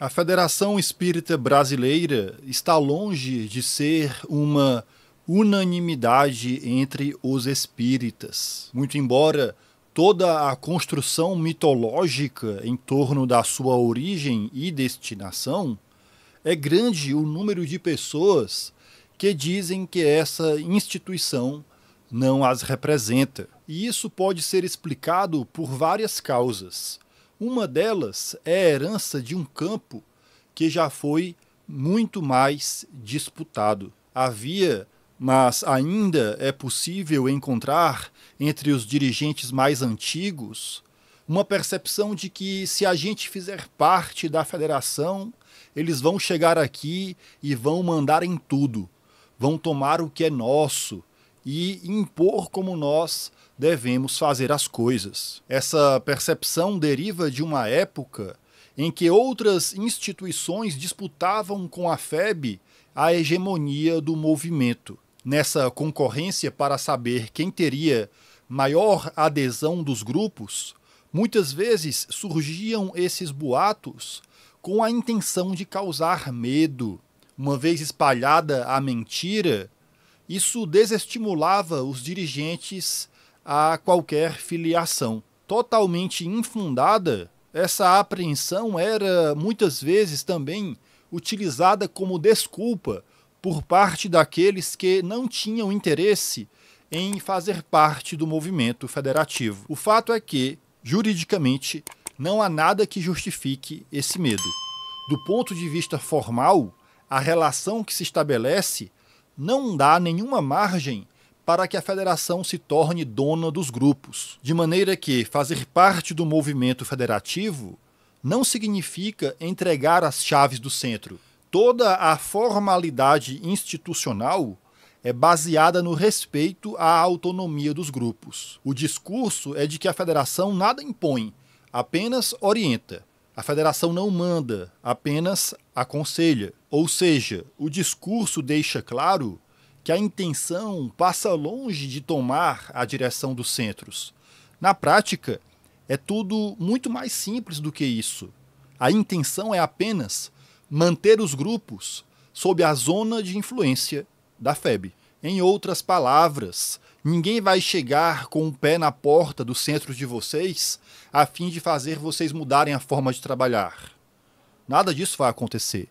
A Federação Espírita Brasileira está longe de ser uma unanimidade entre os espíritas. Muito embora toda a construção mitológica em torno da sua origem e destinação, é grande o número de pessoas que dizem que essa instituição não as representa. E isso pode ser explicado por várias causas uma delas é a herança de um campo que já foi muito mais disputado. Havia, mas ainda é possível encontrar entre os dirigentes mais antigos uma percepção de que se a gente fizer parte da federação, eles vão chegar aqui e vão mandar em tudo, vão tomar o que é nosso, e impor como nós devemos fazer as coisas. Essa percepção deriva de uma época em que outras instituições disputavam com a FEB a hegemonia do movimento. Nessa concorrência para saber quem teria maior adesão dos grupos, muitas vezes surgiam esses boatos com a intenção de causar medo. Uma vez espalhada a mentira, isso desestimulava os dirigentes a qualquer filiação. Totalmente infundada, essa apreensão era muitas vezes também utilizada como desculpa por parte daqueles que não tinham interesse em fazer parte do movimento federativo. O fato é que, juridicamente, não há nada que justifique esse medo. Do ponto de vista formal, a relação que se estabelece não dá nenhuma margem para que a federação se torne dona dos grupos. De maneira que fazer parte do movimento federativo não significa entregar as chaves do centro. Toda a formalidade institucional é baseada no respeito à autonomia dos grupos. O discurso é de que a federação nada impõe, apenas orienta. A federação não manda, apenas aconselha. Ou seja, o discurso deixa claro que a intenção passa longe de tomar a direção dos centros. Na prática, é tudo muito mais simples do que isso. A intenção é apenas manter os grupos sob a zona de influência da FEB. Em outras palavras, ninguém vai chegar com o pé na porta dos centros de vocês a fim de fazer vocês mudarem a forma de trabalhar. Nada disso vai acontecer.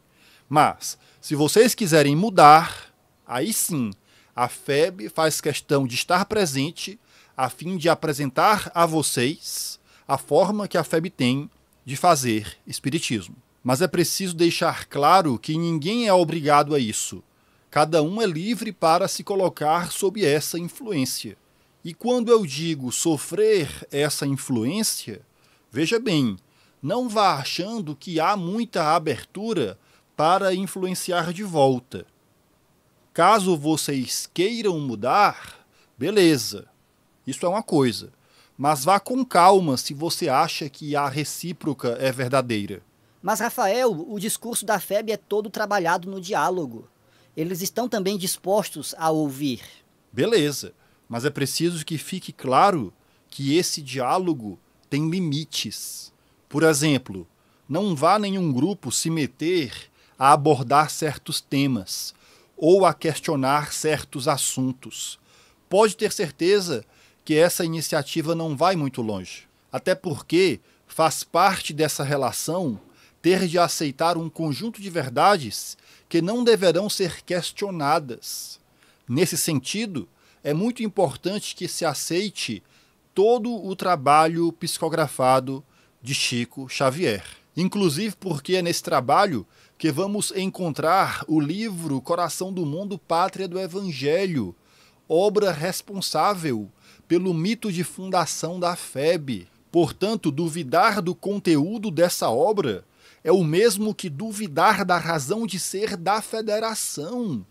Mas, se vocês quiserem mudar, aí sim, a FEB faz questão de estar presente a fim de apresentar a vocês a forma que a FEB tem de fazer espiritismo. Mas é preciso deixar claro que ninguém é obrigado a isso. Cada um é livre para se colocar sob essa influência. E quando eu digo sofrer essa influência, veja bem, não vá achando que há muita abertura para influenciar de volta. Caso vocês queiram mudar, beleza, isso é uma coisa. Mas vá com calma se você acha que a recíproca é verdadeira. Mas, Rafael, o discurso da FEB é todo trabalhado no diálogo eles estão também dispostos a ouvir. Beleza, mas é preciso que fique claro que esse diálogo tem limites. Por exemplo, não vá nenhum grupo se meter a abordar certos temas ou a questionar certos assuntos. Pode ter certeza que essa iniciativa não vai muito longe. Até porque faz parte dessa relação ter de aceitar um conjunto de verdades que não deverão ser questionadas. Nesse sentido, é muito importante que se aceite todo o trabalho psicografado de Chico Xavier. Inclusive porque é nesse trabalho que vamos encontrar o livro Coração do Mundo, Pátria do Evangelho, obra responsável pelo mito de fundação da FEB. Portanto, duvidar do conteúdo dessa obra é o mesmo que duvidar da razão de ser da federação,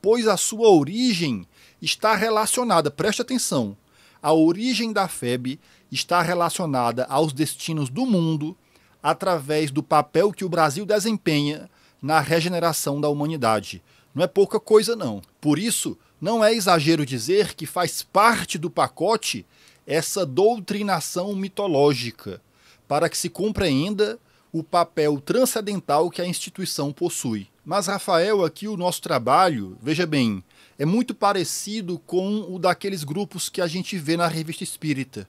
pois a sua origem está relacionada, preste atenção, a origem da FEB está relacionada aos destinos do mundo através do papel que o Brasil desempenha na regeneração da humanidade. Não é pouca coisa, não. Por isso, não é exagero dizer que faz parte do pacote essa doutrinação mitológica, para que se compreenda o papel transcendental que a instituição possui. Mas, Rafael, aqui o nosso trabalho, veja bem, é muito parecido com o daqueles grupos que a gente vê na revista espírita.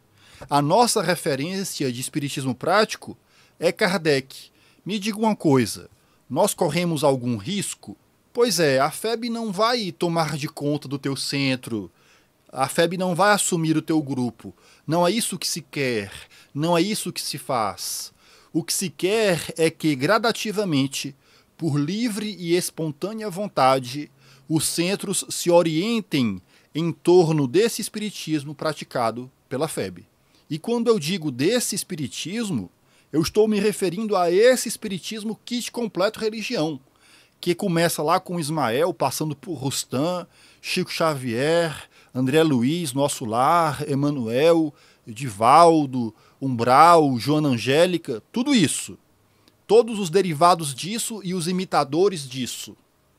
A nossa referência de espiritismo prático é Kardec. Me diga uma coisa: nós corremos algum risco? Pois é, a FEB não vai tomar de conta do teu centro, a FEB não vai assumir o teu grupo. Não é isso que se quer, não é isso que se faz. O que se quer é que, gradativamente, por livre e espontânea vontade, os centros se orientem em torno desse espiritismo praticado pela FEB. E quando eu digo desse espiritismo, eu estou me referindo a esse espiritismo kit completo religião, que começa lá com Ismael, passando por Rustam, Chico Xavier, André Luiz, Nosso Lar, Emanuel, Divaldo, Umbral, Joana Angélica, tudo isso. Todos os derivados disso e os imitadores disso.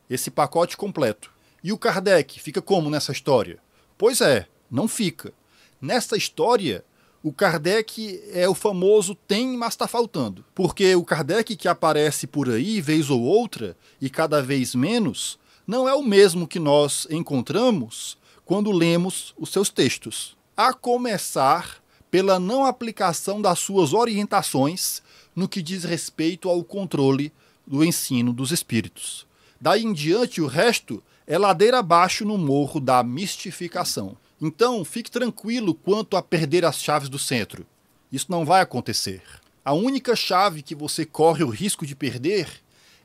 Esse pacote completo. E o Kardec fica como nessa história? Pois é, não fica. Nesta história, o Kardec é o famoso tem, mas está faltando. Porque o Kardec que aparece por aí, vez ou outra, e cada vez menos, não é o mesmo que nós encontramos quando lemos os seus textos. A começar pela não aplicação das suas orientações no que diz respeito ao controle do ensino dos espíritos. Daí em diante, o resto é ladeira abaixo no morro da mistificação. Então, fique tranquilo quanto a perder as chaves do centro. Isso não vai acontecer. A única chave que você corre o risco de perder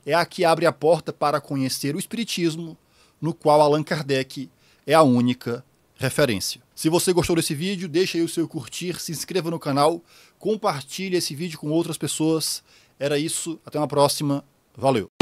é a que abre a porta para conhecer o Espiritismo, no qual Allan Kardec é a única referência. Se você gostou desse vídeo, deixe aí o seu curtir, se inscreva no canal, compartilhe esse vídeo com outras pessoas. Era isso, até uma próxima, valeu!